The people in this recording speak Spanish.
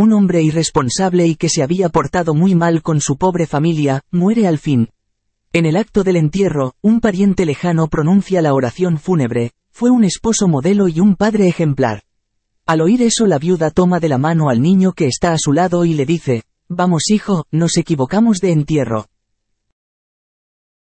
un hombre irresponsable y que se había portado muy mal con su pobre familia, muere al fin. En el acto del entierro, un pariente lejano pronuncia la oración fúnebre, fue un esposo modelo y un padre ejemplar. Al oír eso la viuda toma de la mano al niño que está a su lado y le dice, Vamos hijo, nos equivocamos de entierro.